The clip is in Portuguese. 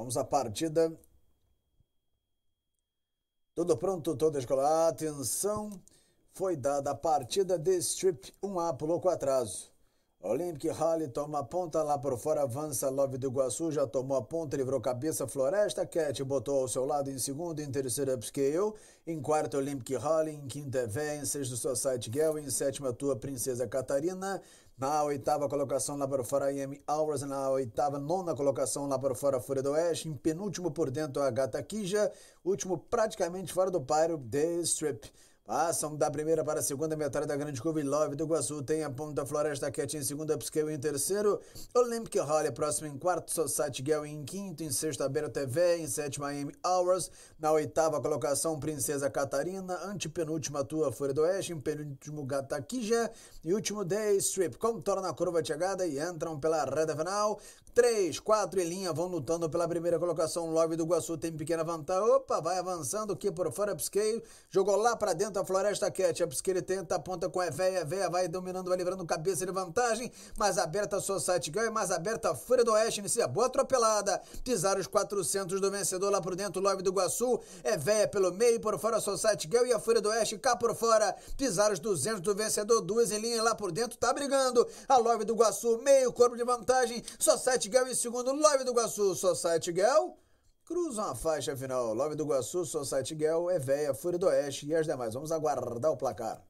Vamos à partida. Tudo pronto, toda escola. Atenção. Foi dada a partida de strip Um a pulou com atraso. Olympic Hall toma a ponta lá por fora, avança Love do Iguaçu, já tomou a ponta, livrou cabeça, Floresta Cat botou ao seu lado em segundo, em terceiro Upscale, em quarto Olympic Hall, em quinto é EV, em sexto Society Girl, em sétima tua Princesa Catarina, na oitava colocação lá por fora IM Hours, na oitava, nona colocação lá por fora Fúria do Oeste, em penúltimo por dentro a Gata Kija, último praticamente fora do páreo The Strip. Passam da primeira para a segunda metade da grande curva e Love do Iguaçu tem a ponta Floresta Cat em segunda, Upscale em terceiro, Olympic Hall é próximo em quarto, Society Girl em quinto, em sexta Beira TV, em sétima AM Hours, na oitava colocação Princesa Catarina, antepenúltima Tua Folha do Oeste, em penúltimo Gata Kija e último Day Strip. Contorna a curva de chegada e entram pela reta final. três quatro e linha vão lutando pela primeira colocação. Love do Iguaçu tem pequena vantagem. Opa, vai avançando aqui por fora, Upscale, jogou lá para dentro tenta Floresta Cat, ele tenta, aponta com a Evéia vai dominando, vai livrando cabeça de vantagem, Mais aberta Society Girl e mais aberta a Fúria do Oeste, inicia boa atropelada, pisaram os 400 do vencedor lá por dentro, Love do Iguaçu, Evéia é pelo meio, por fora Society Girl e a Fúria do Oeste cá por fora, pisaram os 200 do vencedor, duas em linha lá por dentro, tá brigando, a Love do Iguaçu, meio corpo de vantagem, Society Girl em segundo, Love do Iguaçu, Society Girl cruzam a faixa final. Love do Guaçu, Society Girl, Eveia, Fúria do Oeste e as demais. Vamos aguardar o placar.